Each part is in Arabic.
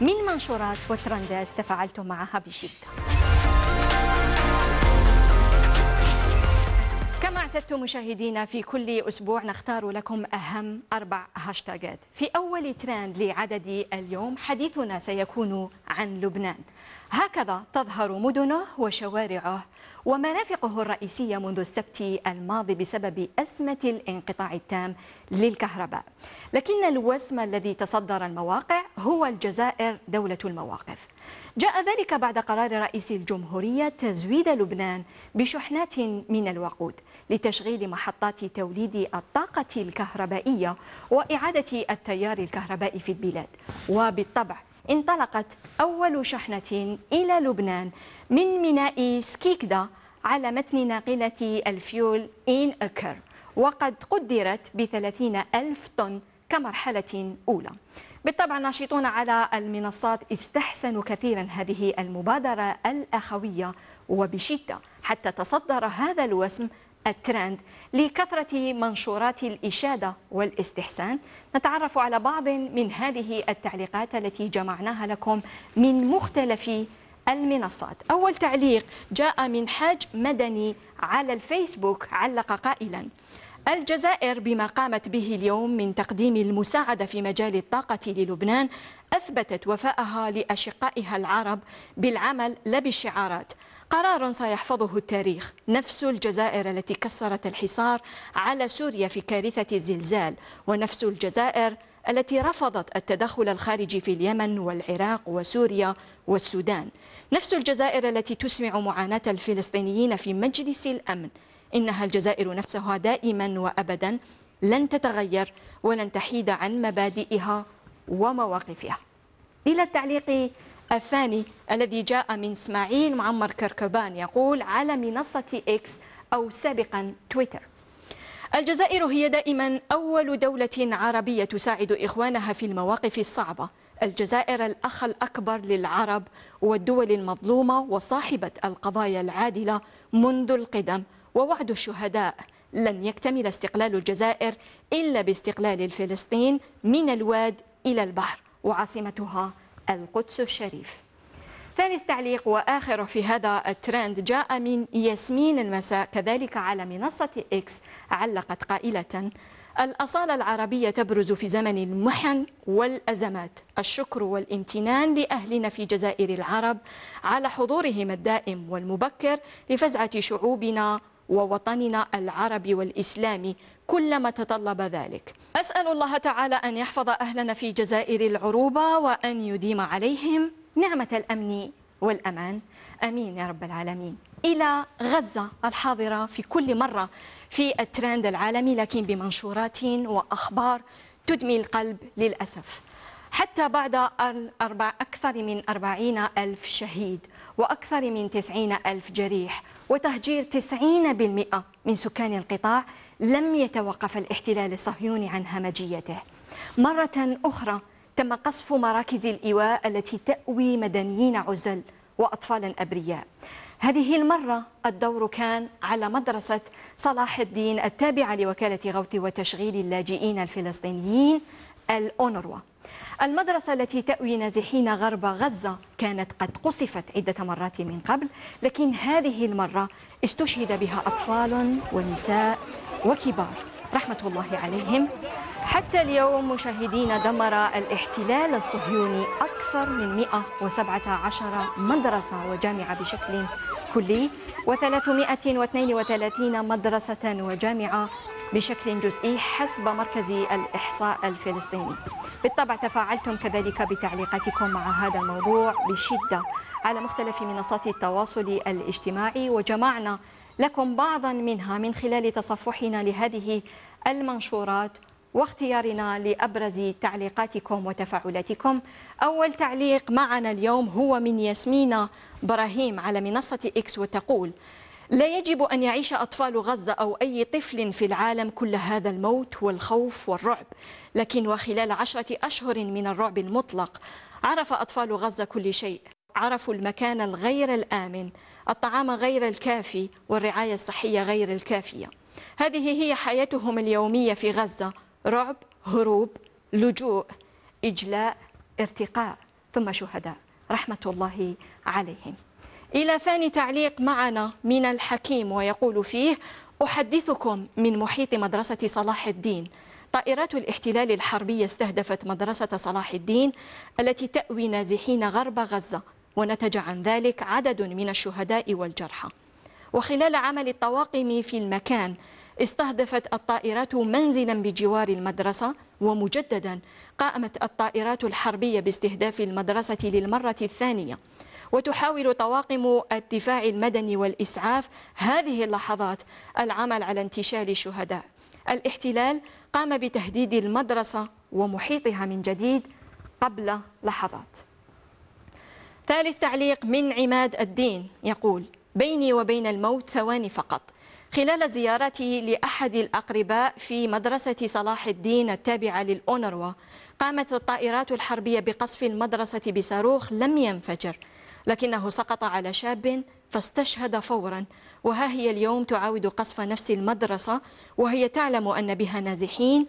من منشورات وترندات تفاعلت معها بشده. كما اعتدت مشاهدينا في كل أسبوع نختار لكم أهم أربع هاشتاغات في أول ترند لعدد اليوم حديثنا سيكون عن لبنان هكذا تظهر مدنه وشوارعه ومرافقه الرئيسية منذ السبت الماضي بسبب أزمة الانقطاع التام للكهرباء لكن الوسم الذي تصدر المواقع هو الجزائر دولة المواقف جاء ذلك بعد قرار رئيس الجمهورية تزويد لبنان بشحنات من الوقود لتشغيل محطات توليد الطاقة الكهربائية وإعادة التيار الكهربائي في البلاد وبالطبع انطلقت أول شحنة إلى لبنان من ميناء سكيكدا على متن ناقلة الفيول إن أكر وقد قدرت بثلاثين ألف طن كمرحلة أولى بالطبع الناشطون على المنصات استحسنوا كثيرا هذه المبادرة الأخوية وبشدة حتى تصدر هذا الوسم الترند لكثرة منشورات الإشادة والاستحسان نتعرف على بعض من هذه التعليقات التي جمعناها لكم من مختلف المنصات أول تعليق جاء من حاج مدني على الفيسبوك علق قائلا الجزائر بما قامت به اليوم من تقديم المساعدة في مجال الطاقة للبنان أثبتت وفاءها لأشقائها العرب بالعمل لا بالشعارات قرار سيحفظه التاريخ نفس الجزائر التي كسرت الحصار على سوريا في كارثة الزلزال ونفس الجزائر التي رفضت التدخل الخارجي في اليمن والعراق وسوريا والسودان نفس الجزائر التي تسمع معاناة الفلسطينيين في مجلس الأمن إنها الجزائر نفسها دائما وأبدا لن تتغير ولن تحيد عن مبادئها ومواقفها إلى التعليق الثاني الذي جاء من اسماعيل معمر كركبان يقول على منصة إكس أو سابقا تويتر الجزائر هي دائما أول دولة عربية تساعد إخوانها في المواقف الصعبة الجزائر الأخ الأكبر للعرب والدول المظلومة وصاحبة القضايا العادلة منذ القدم ووعد الشهداء لن يكتمل استقلال الجزائر إلا باستقلال الفلسطين من الواد إلى البحر وعاصمتها القدس الشريف ثالث تعليق وآخر في هذا الترند جاء من ياسمين المساء كذلك على منصة إكس علقت قائلة الأصالة العربية تبرز في زمن المحن والأزمات الشكر والامتنان لأهلنا في جزائر العرب على حضورهم الدائم والمبكر لفزعة شعوبنا ووطننا العربي والإسلامي كلما تطلب ذلك أسأل الله تعالى أن يحفظ أهلنا في جزائر العروبة وأن يديم عليهم نعمة الأمن والأمان أمين يا رب العالمين إلى غزة الحاضرة في كل مرة في الترند العالمي لكن بمنشورات وأخبار تدمي القلب للأسف حتى بعد أربع أكثر من أربعين ألف شهيد وأكثر من تسعين ألف جريح وتهجير تسعين بالمئة من سكان القطاع لم يتوقف الاحتلال الصهيوني عن همجيته مرة أخرى تم قصف مراكز الإيواء التي تأوي مدنيين عزل وأطفالا أبرياء هذه المرة الدور كان على مدرسة صلاح الدين التابعة لوكالة غوث وتشغيل اللاجئين الفلسطينيين الأونروا المدرسة التي تأوي نازحين غرب غزة كانت قد قصفت عدة مرات من قبل لكن هذه المرة استشهد بها أطفال ونساء وكبار رحمة الله عليهم حتى اليوم مشاهدين دمر الاحتلال الصهيوني أكثر من 117 مدرسة وجامعة بشكل كلي و332 مدرسة وجامعة بشكل جزئي حسب مركز الإحصاء الفلسطيني بالطبع تفاعلتم كذلك بتعليقاتكم مع هذا الموضوع بشدة على مختلف منصات التواصل الاجتماعي وجمعنا لكم بعضا منها من خلال تصفحنا لهذه المنشورات واختيارنا لأبرز تعليقاتكم وتفاعلاتكم أول تعليق معنا اليوم هو من ياسمين براهيم على منصة إكس وتقول لا يجب أن يعيش أطفال غزة أو أي طفل في العالم كل هذا الموت والخوف والرعب لكن وخلال عشرة أشهر من الرعب المطلق عرف أطفال غزة كل شيء عرفوا المكان الغير الآمن الطعام غير الكافي والرعاية الصحية غير الكافية هذه هي حياتهم اليومية في غزة رعب هروب لجوء إجلاء ارتقاء ثم شهداء رحمة الله عليهم إلى ثاني تعليق معنا من الحكيم ويقول فيه أحدثكم من محيط مدرسة صلاح الدين طائرات الاحتلال الحربية استهدفت مدرسة صلاح الدين التي تأوي نازحين غرب غزة ونتج عن ذلك عدد من الشهداء والجرحى وخلال عمل الطواقم في المكان استهدفت الطائرات منزلا بجوار المدرسة ومجددا قامت الطائرات الحربية باستهداف المدرسة للمرة الثانية وتحاول طواقم الدفاع المدني والإسعاف هذه اللحظات العمل على انتشال الشهداء الاحتلال قام بتهديد المدرسة ومحيطها من جديد قبل لحظات ثالث تعليق من عماد الدين يقول بيني وبين الموت ثواني فقط خلال زيارتي لأحد الأقرباء في مدرسة صلاح الدين التابعة للأونروا قامت الطائرات الحربية بقصف المدرسة بصاروخ لم ينفجر لكنه سقط على شاب فاستشهد فورا وها هي اليوم تعاود قصف نفس المدرسة وهي تعلم أن بها نازحين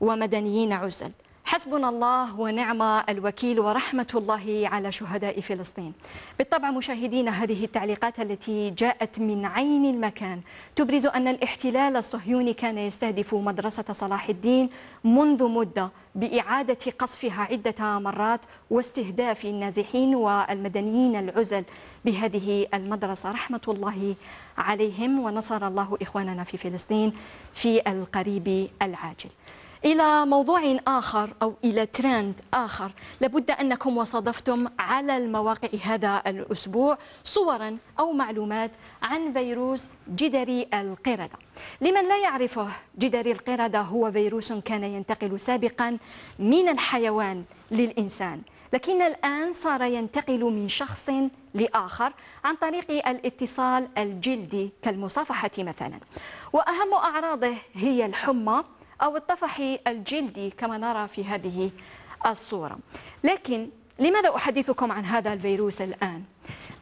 ومدنيين عزل حسبنا الله ونعم الوكيل ورحمة الله على شهداء فلسطين بالطبع مشاهدين هذه التعليقات التي جاءت من عين المكان تبرز أن الاحتلال الصهيوني كان يستهدف مدرسة صلاح الدين منذ مدة بإعادة قصفها عدة مرات واستهداف النازحين والمدنيين العزل بهذه المدرسة رحمة الله عليهم ونصر الله إخواننا في فلسطين في القريب العاجل إلى موضوع آخر أو إلى ترند آخر لابد أنكم وصادفتم على المواقع هذا الأسبوع صورا أو معلومات عن فيروس جدري القردة لمن لا يعرفه جدري القردة هو فيروس كان ينتقل سابقا من الحيوان للإنسان لكن الآن صار ينتقل من شخص لآخر عن طريق الاتصال الجلدي كالمصافحة مثلا وأهم أعراضه هي الحمى أو الطفح الجلدي كما نرى في هذه الصورة لكن لماذا أحدثكم عن هذا الفيروس الآن؟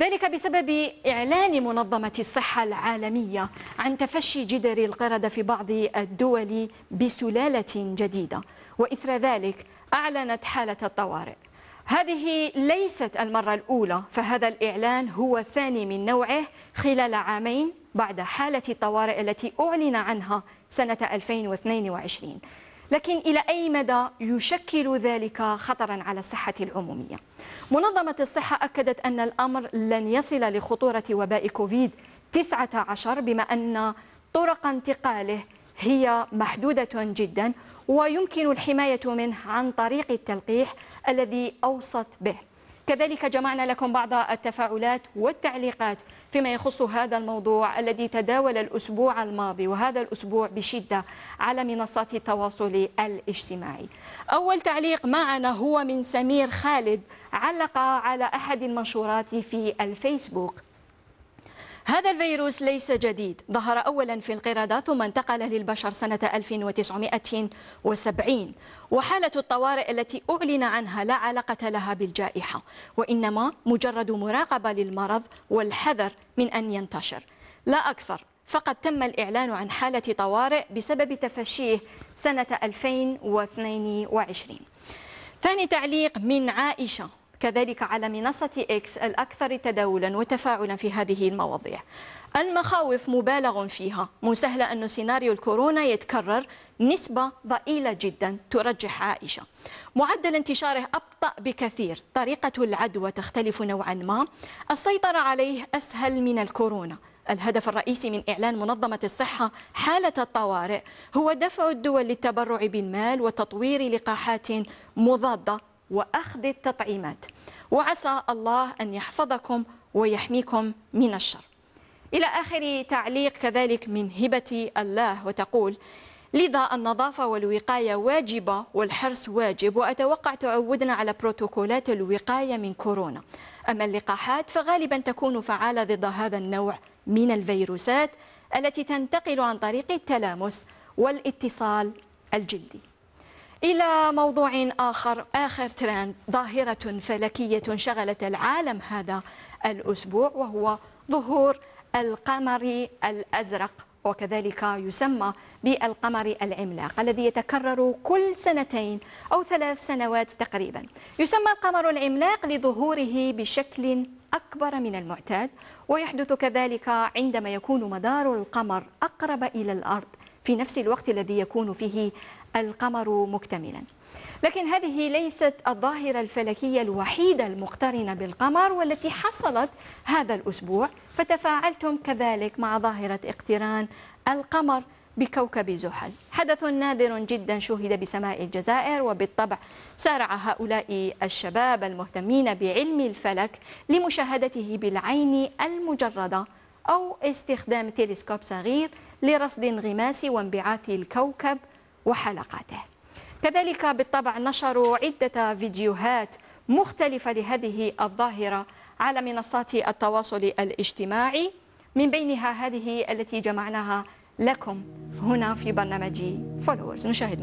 ذلك بسبب إعلان منظمة الصحة العالمية عن تفشي جدر القردة في بعض الدول بسلالة جديدة وإثر ذلك أعلنت حالة الطوارئ هذه ليست المرة الأولى فهذا الإعلان هو الثاني من نوعه خلال عامين بعد حالة الطوارئ التي أعلن عنها سنة 2022 لكن إلى أي مدى يشكل ذلك خطرا على الصحة العمومية منظمة الصحة أكدت أن الأمر لن يصل لخطورة وباء كوفيد 19 بما أن طرق انتقاله هي محدودة جدا ويمكن الحماية منه عن طريق التلقيح الذي أوصت به كذلك جمعنا لكم بعض التفاعلات والتعليقات فيما يخص هذا الموضوع الذي تداول الأسبوع الماضي وهذا الأسبوع بشدة على منصات التواصل الاجتماعي أول تعليق معنا هو من سمير خالد علق على أحد المنشورات في الفيسبوك هذا الفيروس ليس جديد ظهر أولا في القردة ثم انتقل للبشر سنة 1970 وحالة الطوارئ التي أعلن عنها لا علاقة لها بالجائحة وإنما مجرد مراقبة للمرض والحذر من أن ينتشر لا أكثر فقد تم الإعلان عن حالة طوارئ بسبب تفشيه سنة 2022 ثاني تعليق من عائشة كذلك على منصة إكس الأكثر تداولا وتفاعلا في هذه المواضيع المخاوف مبالغ فيها سهل أن سيناريو الكورونا يتكرر نسبة ضئيلة جدا ترجح عائشة معدل انتشاره أبطأ بكثير طريقة العدوى تختلف نوعا ما السيطرة عليه أسهل من الكورونا الهدف الرئيسي من إعلان منظمة الصحة حالة الطوارئ هو دفع الدول للتبرع بالمال وتطوير لقاحات مضادة وأخذ التطعيمات وعسى الله أن يحفظكم ويحميكم من الشر إلى آخر تعليق كذلك من هبة الله وتقول لذا النظافة والوقاية واجبة والحرص واجب وأتوقع تعودنا على بروتوكولات الوقاية من كورونا أما اللقاحات فغالبا تكون فعالة ضد هذا النوع من الفيروسات التي تنتقل عن طريق التلامس والاتصال الجلدي إلى موضوع آخر آخر ترند ظاهرة فلكية شغلت العالم هذا الأسبوع وهو ظهور القمر الأزرق وكذلك يسمى بالقمر العملاق الذي يتكرر كل سنتين أو ثلاث سنوات تقريبا يسمى القمر العملاق لظهوره بشكل أكبر من المعتاد ويحدث كذلك عندما يكون مدار القمر أقرب إلى الأرض في نفس الوقت الذي يكون فيه القمر مكتملا لكن هذه ليست الظاهرة الفلكية الوحيدة المقترنة بالقمر والتي حصلت هذا الأسبوع فتفاعلتم كذلك مع ظاهرة اقتران القمر بكوكب زحل حدث نادر جدا شهد بسماء الجزائر وبالطبع سارع هؤلاء الشباب المهتمين بعلم الفلك لمشاهدته بالعين المجردة أو استخدام تلسكوب صغير لرصد انغماس وانبعاث الكوكب وحلقاته كذلك بالطبع نشروا عدة فيديوهات مختلفة لهذه الظاهرة على منصات التواصل الاجتماعي من بينها هذه التي جمعناها لكم هنا في برنامج فولورز نشاهد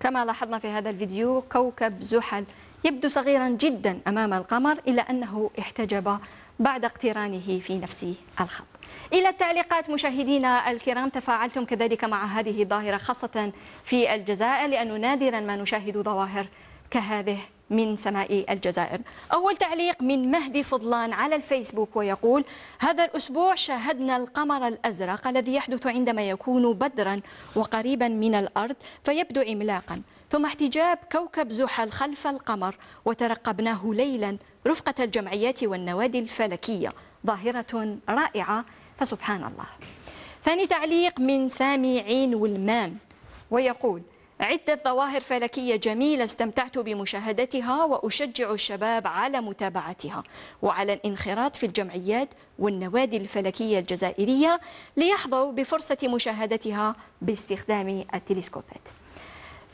كما لاحظنا في هذا الفيديو كوكب زحل يبدو صغيرا جدا أمام القمر إلا أنه احتجب بعد اقترانه في نفس الخط إلى التعليقات مشاهدينا الكرام تفاعلتم كذلك مع هذه الظاهرة خاصة في الجزائر لأنه نادرا ما نشاهد ظواهر كهذه من سماء الجزائر أول تعليق من مهدي فضلان على الفيسبوك ويقول هذا الأسبوع شاهدنا القمر الأزرق الذي يحدث عندما يكون بدرا وقريبا من الأرض فيبدو عملاقا ثم احتجاب كوكب زحل خلف القمر وترقبناه ليلا رفقة الجمعيات والنوادي الفلكية ظاهرة رائعة فسبحان الله ثاني تعليق من سامي عين والمان ويقول عدة ظواهر فلكية جميلة استمتعت بمشاهدتها وأشجع الشباب على متابعتها وعلى الانخراط في الجمعيات والنوادي الفلكية الجزائرية ليحظوا بفرصة مشاهدتها باستخدام التلسكوبات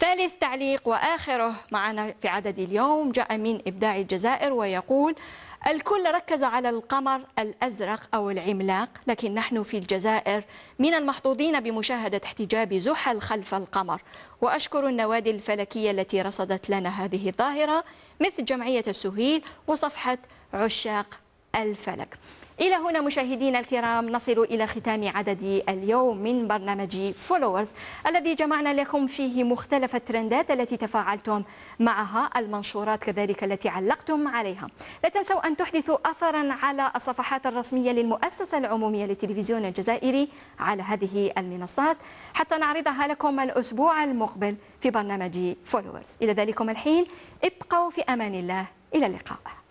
ثالث تعليق وآخره معنا في عدد اليوم جاء من إبداع الجزائر ويقول الكل ركز على القمر الأزرق أو العملاق لكن نحن في الجزائر من المحظوظين بمشاهدة احتجاب زحل خلف القمر وأشكر النوادي الفلكية التي رصدت لنا هذه الظاهرة مثل جمعية السهيل وصفحة عشاق الفلك إلى هنا مشاهدينا الكرام نصل إلى ختام عدد اليوم من برنامج فولورز الذي جمعنا لكم فيه مختلف الترندات التي تفاعلتم معها المنشورات كذلك التي علقتم عليها لا تنسوا أن تحدثوا أثرا على الصفحات الرسمية للمؤسسة العمومية للتلفزيون الجزائري على هذه المنصات حتى نعرضها لكم الأسبوع المقبل في برنامج فولورز إلى ذلكم الحين ابقوا في أمان الله إلى اللقاء